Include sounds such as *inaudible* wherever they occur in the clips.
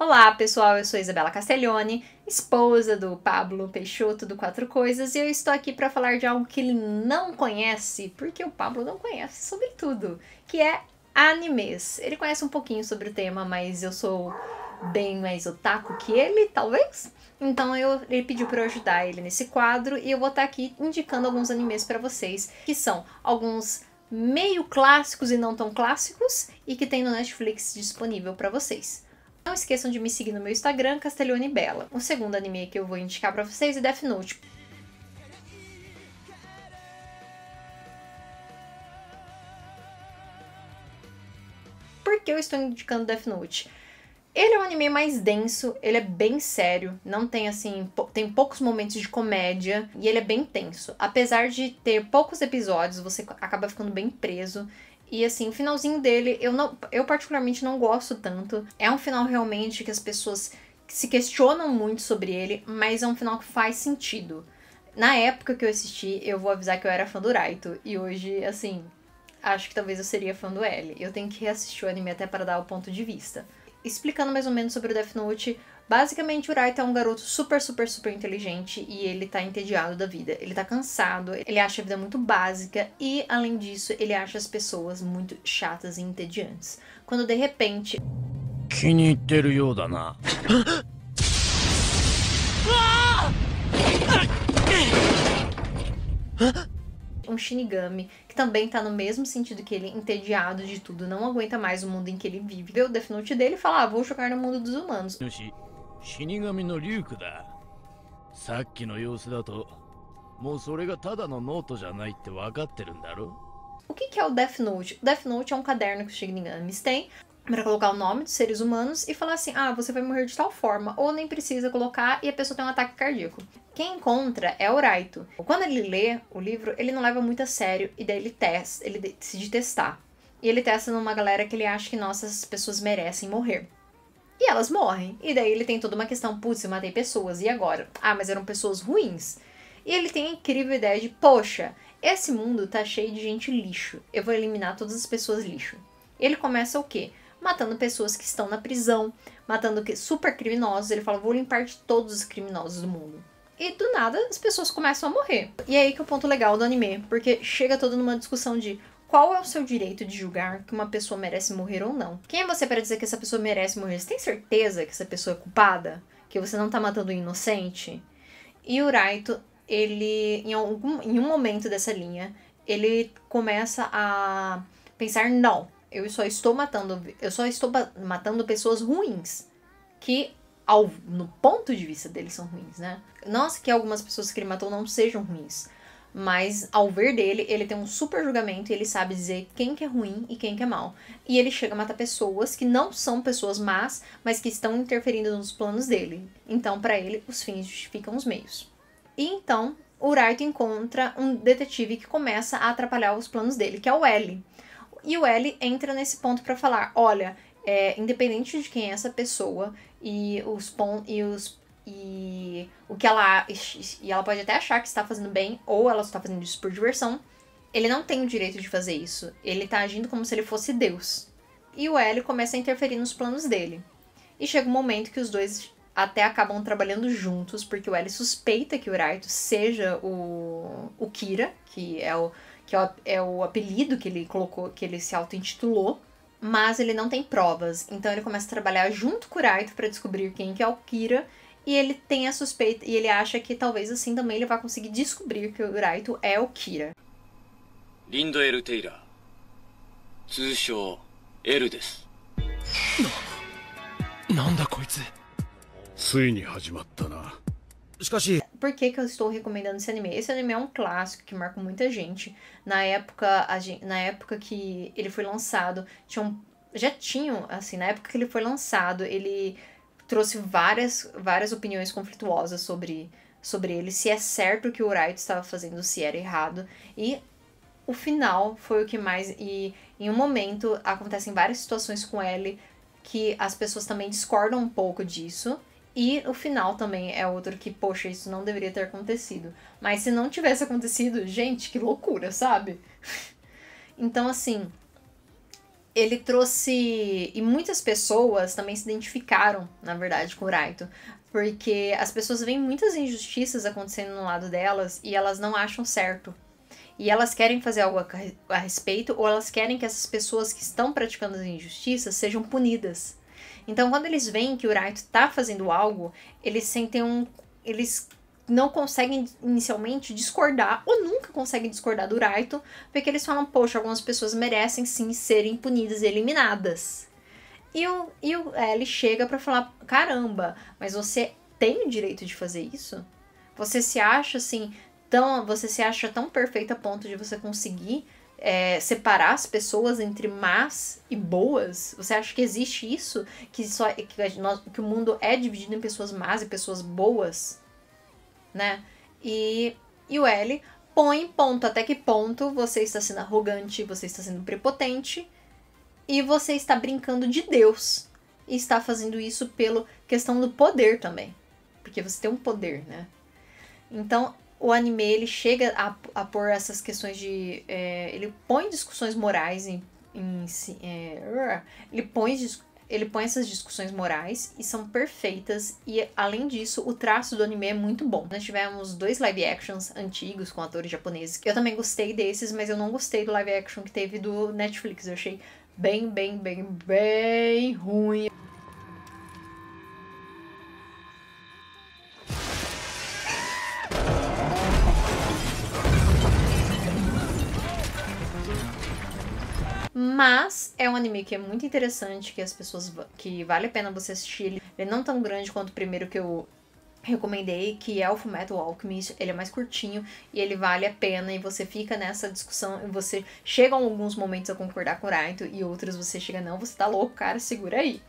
Olá pessoal, eu sou Isabela Castelloni, esposa do Pablo Peixoto do Quatro Coisas, e eu estou aqui para falar de algo que ele não conhece, porque o Pablo não conhece sobre tudo, que é animes. Ele conhece um pouquinho sobre o tema, mas eu sou bem mais otaku que ele, talvez. Então eu, ele pediu para eu ajudar ele nesse quadro e eu vou estar tá aqui indicando alguns animes para vocês, que são alguns meio clássicos e não tão clássicos e que tem no Netflix disponível para vocês. Não esqueçam de me seguir no meu Instagram, Castellone Bella. O segundo anime que eu vou indicar para vocês é Death Note. Por que eu estou indicando Death Note? Ele é um anime mais denso, ele é bem sério, não tem assim, tem poucos momentos de comédia e ele é bem tenso. Apesar de ter poucos episódios, você acaba ficando bem preso. E assim, o finalzinho dele, eu não, eu particularmente não gosto tanto. É um final realmente que as pessoas se questionam muito sobre ele, mas é um final que faz sentido. Na época que eu assisti, eu vou avisar que eu era fã do Raito e hoje, assim, acho que talvez eu seria fã do L. Eu tenho que reassistir o anime até para dar o ponto de vista explicando mais ou menos sobre o Death Note, basicamente o Raita é um garoto super, super, super inteligente e ele tá entediado da vida. Ele tá cansado, ele acha a vida muito básica e, além disso, ele acha as pessoas muito chatas e entediantes. Quando de repente um Shinigami, que também tá no mesmo sentido que ele, entediado de tudo, não aguenta mais o mundo em que ele vive. Vê o Death Note dele e fala, ah, vou jogar no mundo dos humanos. Shinigami no da. O que, que é o Death Note? O Death Note é um caderno que os Shinigamis têm, para colocar o nome dos seres humanos e falar assim: ah, você vai morrer de tal forma, ou nem precisa colocar e a pessoa tem um ataque cardíaco. Quem encontra é Raito. Quando ele lê o livro, ele não leva muito a sério e daí ele testa, ele decide testar. E ele testa numa galera que ele acha que nossas pessoas merecem morrer. E elas morrem. E daí ele tem toda uma questão: putz, eu matei pessoas, e agora? Ah, mas eram pessoas ruins. E ele tem a incrível ideia de: poxa, esse mundo tá cheio de gente lixo, eu vou eliminar todas as pessoas lixo. Ele começa o quê? matando pessoas que estão na prisão, matando super criminosos. Ele fala: vou limpar de todos os criminosos do mundo. E do nada as pessoas começam a morrer. E é aí que é o ponto legal do anime, porque chega todo numa discussão de qual é o seu direito de julgar que uma pessoa merece morrer ou não? Quem é você para dizer que essa pessoa merece morrer? Você tem certeza que essa pessoa é culpada? Que você não tá matando um inocente? E o Raito, ele, em, algum, em um momento dessa linha, ele começa a pensar: não, eu só estou matando, eu só estou matando pessoas ruins que ao, no ponto de vista deles são ruins, né? Nossa, é que algumas pessoas que ele matou não sejam ruins, mas ao ver dele, ele tem um super julgamento e ele sabe dizer quem que é ruim e quem que é mal. E ele chega a matar pessoas que não são pessoas más, mas que estão interferindo nos planos dele. Então, para ele, os fins justificam os meios. E então, Urartu encontra um detetive que começa a atrapalhar os planos dele, que é o Ellie. E o Ellie entra nesse ponto para falar: olha, é, independente de quem é essa pessoa e os pontos. e os e o que ela e ela pode até achar que está fazendo bem ou ela está fazendo isso por diversão, ele não tem o direito de fazer isso. Ele está agindo como se ele fosse Deus. E o Ellie começa a interferir nos planos dele. E chega um momento que os dois até acabam trabalhando juntos, porque o Ellie suspeita que o Raito seja o, o Kira, que é o que é, é o apelido que ele colocou, que ele se auto-intitulou, mas ele não tem provas. Então ele começa a trabalhar junto com o Raito para descobrir quem que é o Kira e ele tem a suspeita e ele acha que talvez assim também ele vá conseguir descobrir que o Raito é o Kira. Lindo Lindoel Taylor. 通称 L ですななんだこいつついに始まったな por que, que eu estou recomendando esse anime? Esse anime é um clássico que marcou muita gente. Na época, gente, na época que ele foi lançado, tinha um, já tinham, assim, na época que ele foi lançado, ele trouxe várias, várias opiniões conflituosas sobre, sobre ele, se é certo o que o Raito estava fazendo, se era errado. E o final foi o que mais. E em um momento acontecem várias situações com ele que as pessoas também discordam um pouco disso. E o final também é outro que, poxa, isso não deveria ter acontecido. Mas se não tivesse acontecido, gente, que loucura, sabe? *laughs* então, assim, ele trouxe. E muitas pessoas também se identificaram, na verdade, com o Raito. Porque as pessoas veem muitas injustiças acontecendo no lado delas e elas não acham certo. E elas querem fazer algo a respeito, ou elas querem que essas pessoas que estão praticando as injustiças sejam punidas. Então, quando eles veem que o Raito tá fazendo algo, eles sentem um. Eles não conseguem inicialmente discordar, ou nunca conseguem discordar do Raito, porque eles falam, poxa, algumas pessoas merecem sim serem punidas e eliminadas. E o, e o L chega para falar: caramba, mas você tem o direito de fazer isso? Você se acha assim, tão, você se acha tão perfeita a ponto de você conseguir é, separar as pessoas entre más e boas? Você acha que existe isso? Que, só, que, nós, que o mundo é dividido em pessoas más e pessoas boas? Né? E, e o L põe ponto até que ponto você está sendo arrogante, você está sendo prepotente e você está brincando de Deus e está fazendo isso pela questão do poder também, porque você tem um poder, né? Então o anime ele chega a, a pôr essas questões de. É, ele põe discussões morais em. em é, ele, põe, ele põe essas discussões morais e são perfeitas. E além disso, o traço do anime é muito bom. Nós tivemos dois live actions antigos com atores japoneses. que Eu também gostei desses, mas eu não gostei do live action que teve do Netflix. Eu achei bem, bem, bem, bem ruim. Mas é um anime que é muito interessante, que as pessoas. que vale a pena você assistir. Ele é não tão grande quanto o primeiro que eu recomendei, que é o Fullmetal Alchemist, ele é mais curtinho e ele vale a pena e você fica nessa discussão e você chega em alguns momentos a concordar com o Raito e outros você chega, não, você tá louco, cara, segura aí.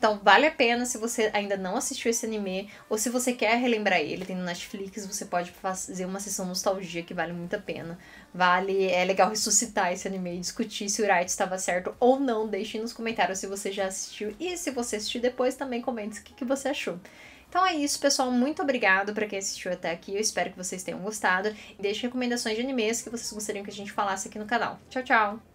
Então vale a pena se você ainda não assistiu esse anime ou se você quer relembrar ele, tem no Netflix, você pode fazer uma sessão nostalgia que vale muito a pena. Vale, é legal ressuscitar esse anime e discutir se o Wright estava certo ou não. Deixe nos comentários se você já assistiu e se você assistiu depois também comente o que, que você achou. Então é isso, pessoal. Muito obrigado para quem assistiu até aqui. Eu espero que vocês tenham gostado. Deixe recomendações de animes que vocês gostariam que a gente falasse aqui no canal. Tchau, tchau!